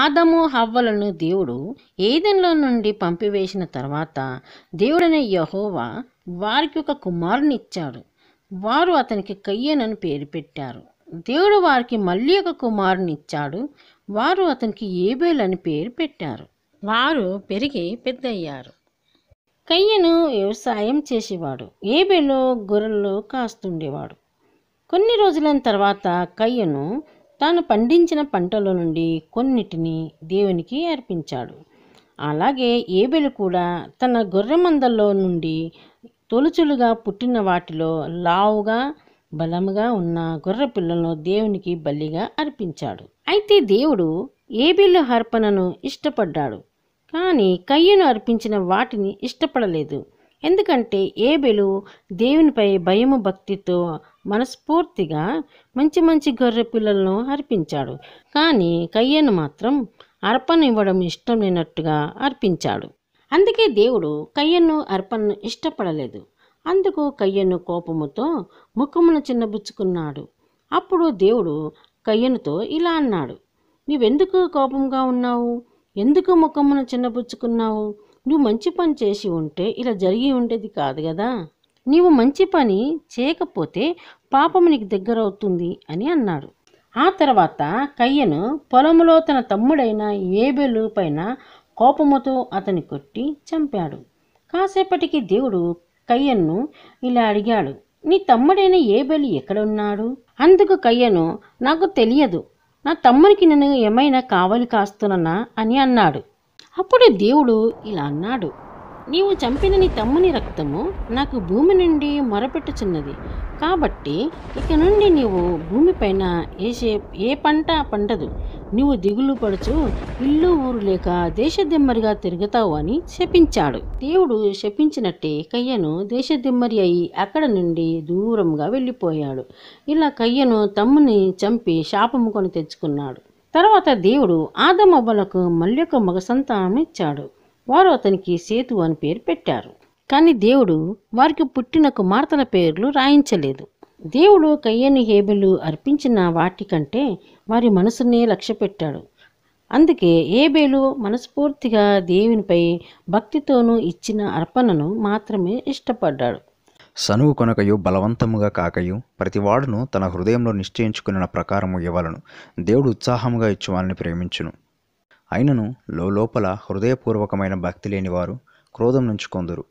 ఆదము హవ్వలను దేవుడు ఏదెన్లో నుండి పంపివేసిన తర్వాత దేవుడైన యహోవా వారికి ఒక కుమారునిచ్చాడు వారు అతనికి కయ్యనని పేరు పెట్టారు దేవుడు వారికి మళ్ళీ ఒక కుమారునిచ్చాడు వారు అతనికి ఏబేల్ అని పేరు పెట్టారు వారు పెరిగి పెద్దయ్యారు కయ్యను వ్యవసాయం చేసేవాడు ఏబేలో గొర్రెల్లో కాస్తుండేవాడు కొన్ని రోజుల తర్వాత కయ్యను తాను పండించిన పంటల నుండి కొన్నిటిని దేవునికి అర్పించాడు అలాగే ఏబెలు కూడా తన గొర్రెమందల్లో నుండి తొలుచులుగా పుట్టిన వాటిలో లావుగా బలముగా ఉన్న గొర్రె పిల్లలను దేవునికి బలిగా అర్పించాడు అయితే దేవుడు ఏబిలు అర్పణను ఇష్టపడ్డాడు కానీ కయ్యను అర్పించిన వాటిని ఇష్టపడలేదు ఎందుకంటే ఏబెలు దేవునిపై భయము భక్తితో మనస్ఫూర్తిగా మంచి మంచి గొర్రె పిల్లలను అర్పించాడు కానీ కయ్యను మాత్రం ఇవ్వడం ఇష్టం లేనట్టుగా అర్పించాడు అందుకే దేవుడు కయ్యను అర్పణను ఇష్టపడలేదు అందుకు కయ్యను కోపముతో ముఖమును చిన్నబుచ్చుకున్నాడు అప్పుడు దేవుడు కయ్యనుతో ఇలా అన్నాడు నీవెందుకు కోపంగా ఉన్నావు ఎందుకు ముఖమును చిన్నబుచ్చుకున్నావు నువ్వు మంచి పని చేసి ఉంటే ఇలా జరిగి ఉండేది కాదు కదా నీవు మంచి పని చేయకపోతే పాపము నీకు దగ్గర అవుతుంది అని అన్నాడు ఆ తర్వాత కయ్యను పొలంలో తన తమ్ముడైన ఏబెలు పైన కోపముతో అతని కొట్టి చంపాడు కాసేపటికి దేవుడు కయ్యను ఇలా అడిగాడు నీ తమ్ముడైన ఏబెలు ఎక్కడున్నాడు అందుకు కయ్యను నాకు తెలియదు నా తమ్మునికి నేను ఏమైనా కావాలి కాస్తున్నా అని అన్నాడు అప్పుడు దేవుడు ఇలా అన్నాడు నీవు చంపిన నీ తమ్ముని రక్తము నాకు భూమి నుండి మొరపెట్టుచున్నది కాబట్టి ఇక నుండి నీవు భూమిపైన ఏ ఏ పంట పండదు నీవు దిగులు పడుచు ఇల్లు ఊరు లేక దేశదిమ్మరిగా తిరుగుతావు అని శపించాడు దేవుడు శపించినట్టే కయ్యను దేశదిమ్మరి అయి అక్కడ నుండి దూరంగా వెళ్ళిపోయాడు ఇలా కయ్యను తమ్ముని చంపి శాపము కొని తెచ్చుకున్నాడు తర్వాత దేవుడు ఆదమబ్బలకు మళ్ళీ ఒక మగ సంతానం ఇచ్చాడు వారు అతనికి సేతు అని పేరు పెట్టారు కానీ దేవుడు వారికి పుట్టిన కుమార్తెల పేర్లు రాయించలేదు దేవుడు కయ్యని హేబెలు అర్పించిన వాటికంటే వారి మనసునే లక్ష్య పెట్టాడు అందుకే ఏబేలు మనస్ఫూర్తిగా దేవునిపై భక్తితోనూ ఇచ్చిన అర్పణను మాత్రమే ఇష్టపడ్డాడు సనువు కొనకయు బలవంతముగా కాకయు ప్రతివాడును తన హృదయంలో నిశ్చయించుకున్న ప్రకారము ఇవ్వలను దేవుడు ఉత్సాహముగా ఇచ్చు వాళ్ళని ప్రేమించును అయినను లోపల హృదయపూర్వకమైన భక్తి లేనివారు క్రోధం నుంచి కొందరు